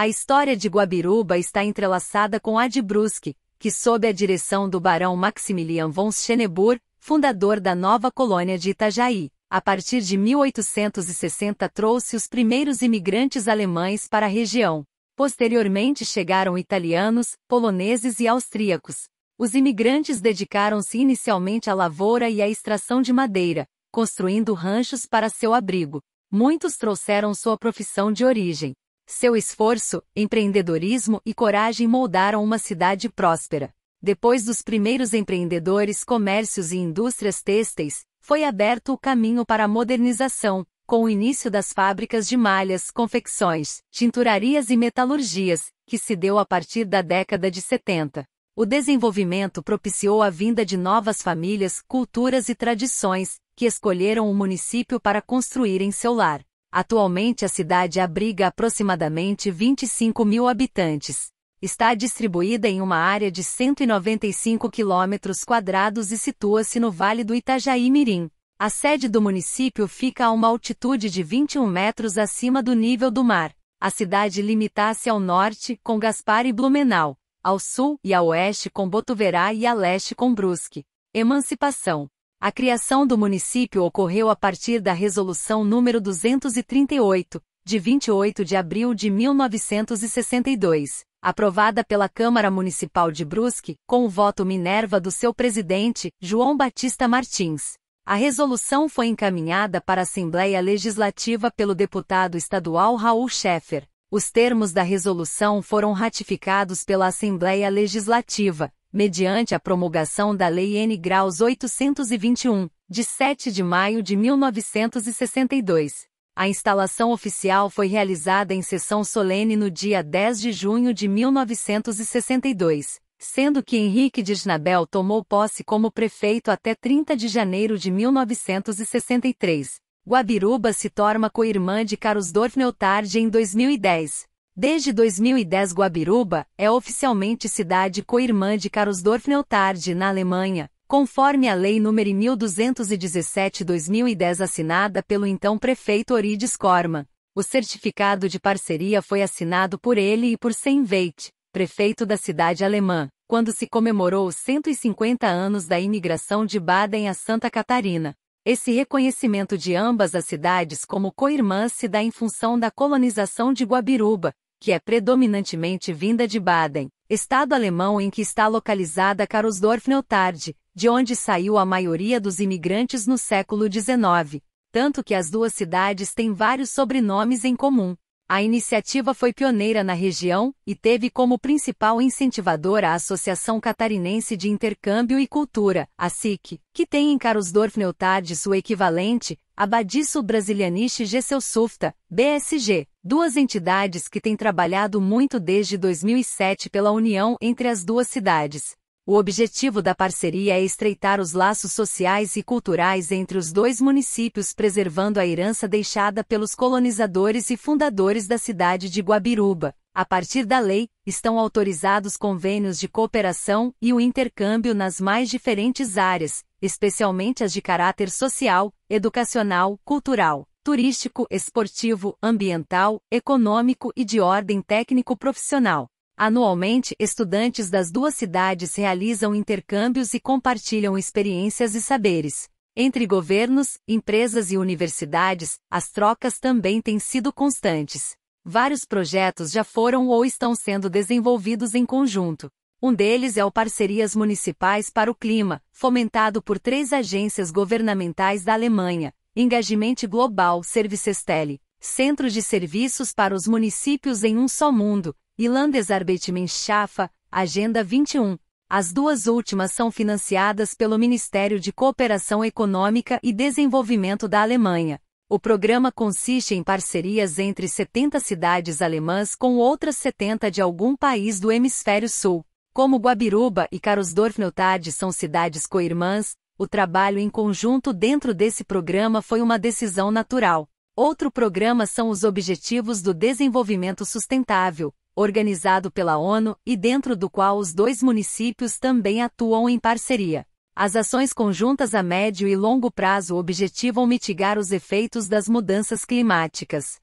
A história de Guabiruba está entrelaçada com a de Brusque, que sob a direção do barão Maximilian von Schönebur, fundador da nova colônia de Itajaí, a partir de 1860 trouxe os primeiros imigrantes alemães para a região. Posteriormente chegaram italianos, poloneses e austríacos. Os imigrantes dedicaram-se inicialmente à lavoura e à extração de madeira, construindo ranchos para seu abrigo. Muitos trouxeram sua profissão de origem. Seu esforço, empreendedorismo e coragem moldaram uma cidade próspera. Depois dos primeiros empreendedores, comércios e indústrias têxteis, foi aberto o caminho para a modernização, com o início das fábricas de malhas, confecções, tinturarias e metalurgias, que se deu a partir da década de 70. O desenvolvimento propiciou a vinda de novas famílias, culturas e tradições, que escolheram o município para construir em seu lar. Atualmente a cidade abriga aproximadamente 25 mil habitantes. Está distribuída em uma área de 195 quilômetros quadrados e situa-se no Vale do Itajaí Mirim. A sede do município fica a uma altitude de 21 metros acima do nível do mar. A cidade limita-se ao norte, com Gaspar e Blumenau, ao sul e a oeste com Botuverá e a leste com Brusque. Emancipação a criação do município ocorreu a partir da Resolução número 238, de 28 de abril de 1962, aprovada pela Câmara Municipal de Brusque, com o voto Minerva do seu presidente, João Batista Martins. A resolução foi encaminhada para a Assembleia Legislativa pelo deputado estadual Raul Scheffer. Os termos da resolução foram ratificados pela Assembleia Legislativa, mediante a promulgação da Lei N. Graus 821, de 7 de maio de 1962. A instalação oficial foi realizada em sessão solene no dia 10 de junho de 1962, sendo que Henrique de Snabel tomou posse como prefeito até 30 de janeiro de 1963. Guabiruba se torna co-irmã de Karlsdorf Neutarde em 2010. Desde 2010 Guabiruba é oficialmente cidade co-irmã de Karlsdorf-Neutarde na Alemanha, conforme a Lei nº 1217-2010 assinada pelo então prefeito Orides Corman. O certificado de parceria foi assinado por ele e por Veit, prefeito da cidade alemã, quando se comemorou os 150 anos da imigração de Baden a Santa Catarina. Esse reconhecimento de ambas as cidades como co-irmãs se dá em função da colonização de Guabiruba, que é predominantemente vinda de Baden, estado alemão em que está localizada Karlsdorf-Neutard, de onde saiu a maioria dos imigrantes no século XIX, tanto que as duas cidades têm vários sobrenomes em comum. A iniciativa foi pioneira na região e teve como principal incentivador a Associação Catarinense de Intercâmbio e Cultura, a SIC, que tem em Karlsdorf Neutardes sua equivalente, a Badisso Brasilianische Gesellschaft, BSG, duas entidades que têm trabalhado muito desde 2007 pela união entre as duas cidades. O objetivo da parceria é estreitar os laços sociais e culturais entre os dois municípios, preservando a herança deixada pelos colonizadores e fundadores da cidade de Guabiruba. A partir da lei, estão autorizados convênios de cooperação e o intercâmbio nas mais diferentes áreas, especialmente as de caráter social, educacional, cultural, turístico, esportivo, ambiental, econômico e de ordem técnico-profissional. Anualmente, estudantes das duas cidades realizam intercâmbios e compartilham experiências e saberes. Entre governos, empresas e universidades, as trocas também têm sido constantes. Vários projetos já foram ou estão sendo desenvolvidos em conjunto. Um deles é o Parcerias Municipais para o Clima, fomentado por três agências governamentais da Alemanha: Engagement Global Services Tele, Centro de Serviços para os Municípios em um Só Mundo, Ilandes Arbeitmenschafa, Agenda 21. As duas últimas são financiadas pelo Ministério de Cooperação Econômica e Desenvolvimento da Alemanha. O programa consiste em parcerias entre 70 cidades alemãs com outras 70 de algum país do hemisfério sul. Como Guabiruba e Karlsdorf-Neutade são cidades coirmãs, o trabalho em conjunto dentro desse programa foi uma decisão natural. Outro programa são os Objetivos do Desenvolvimento Sustentável, organizado pela ONU e dentro do qual os dois municípios também atuam em parceria. As ações conjuntas a médio e longo prazo objetivam mitigar os efeitos das mudanças climáticas.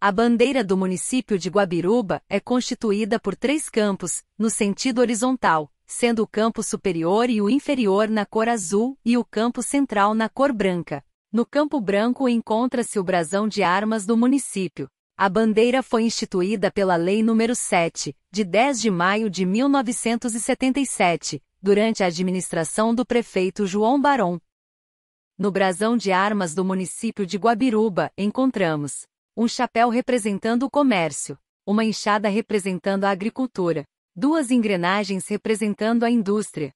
A bandeira do município de Guabiruba é constituída por três campos, no sentido horizontal, sendo o campo superior e o inferior na cor azul e o campo central na cor branca. No campo branco encontra-se o brasão de armas do município, a bandeira foi instituída pela Lei nº 7, de 10 de maio de 1977, durante a administração do prefeito João Barão. No brasão de armas do município de Guabiruba, encontramos um chapéu representando o comércio, uma enxada representando a agricultura, duas engrenagens representando a indústria,